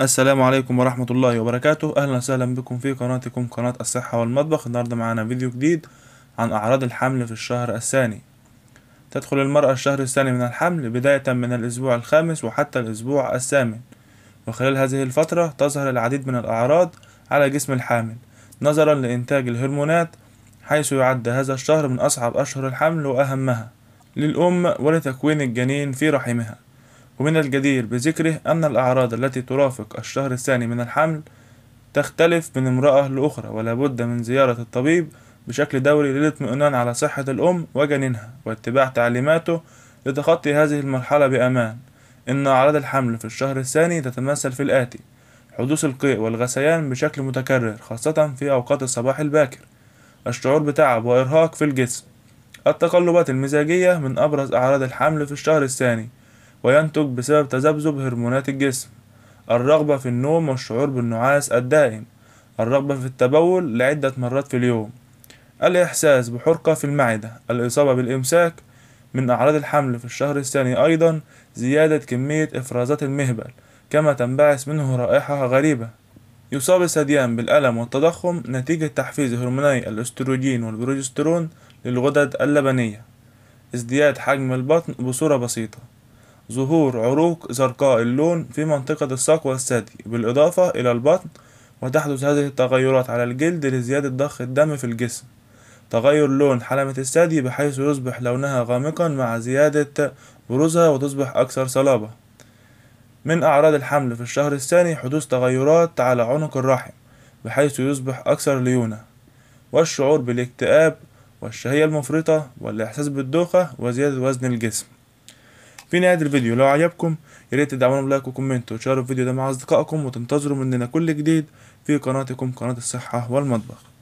السلام عليكم ورحمة الله وبركاته أهلا وسهلا بكم في قناتكم قناة الصحة والمطبخ النهاردة معانا فيديو جديد عن أعراض الحمل في الشهر الثاني تدخل المرأة الشهر الثاني من الحمل بداية من الأسبوع الخامس وحتى الأسبوع الثامن وخلال هذه الفترة تظهر العديد من الأعراض على جسم الحامل نظرا لإنتاج الهرمونات حيث يعد هذا الشهر من أصعب أشهر الحمل وأهمها للأم ولتكوين الجنين في رحمها ومن الجدير بذكره أن الأعراض التي ترافق الشهر الثاني من الحمل تختلف من امرأة لأخرى ولا بد من زيارة الطبيب بشكل دوري للاطمئنان على صحة الأم وجنينها واتباع تعليماته لتخطي هذه المرحلة بأمان إن أعراض الحمل في الشهر الثاني تتمثل في الآتي حدوث القيء والغثيان بشكل متكرر خاصة في أوقات الصباح الباكر الشعور بتعب وإرهاق في الجسم التقلبات المزاجية من أبرز أعراض الحمل في الشهر الثاني وينتج بسبب تذبذب هرمونات الجسم الرغبة في النوم والشعور بالنعاس الدائم الرغبة في التبول لعدة مرات في اليوم الإحساس بحرقة في المعدة الإصابة بالإمساك من أعراض الحمل في الشهر الثاني أيضا زيادة كمية إفرازات المهبل كما تنبعث منه رائحة غريبة يصاب الثديان بالألم والتضخم نتيجة تحفيز هرموني الأستروجين والبروجسترون للغدد اللبنية ازدياد حجم البطن بصورة بسيطة ظهور عروق زرقاء اللون في منطقة الساق والثدي بالإضافة إلى البطن وتحدث هذه التغيرات على الجلد لزيادة ضخ الدم في الجسم تغير لون حلمة الثدي بحيث يصبح لونها غامقا مع زيادة بروزها وتصبح أكثر صلابة من أعراض الحمل في الشهر الثاني حدوث تغيرات على عنق الرحم بحيث يصبح أكثر ليونة والشعور بالاكتئاب والشهية المفرطة والإحساس بالدوخة وزيادة وزن الجسم في نهاية الفيديو لو عجبكم يا ريت تدعمونا بلايك وكومنت وتشاركوا الفيديو ده مع أصدقائكم وتنتظروا مننا كل جديد في قناتكم قناة الصحة والمطبخ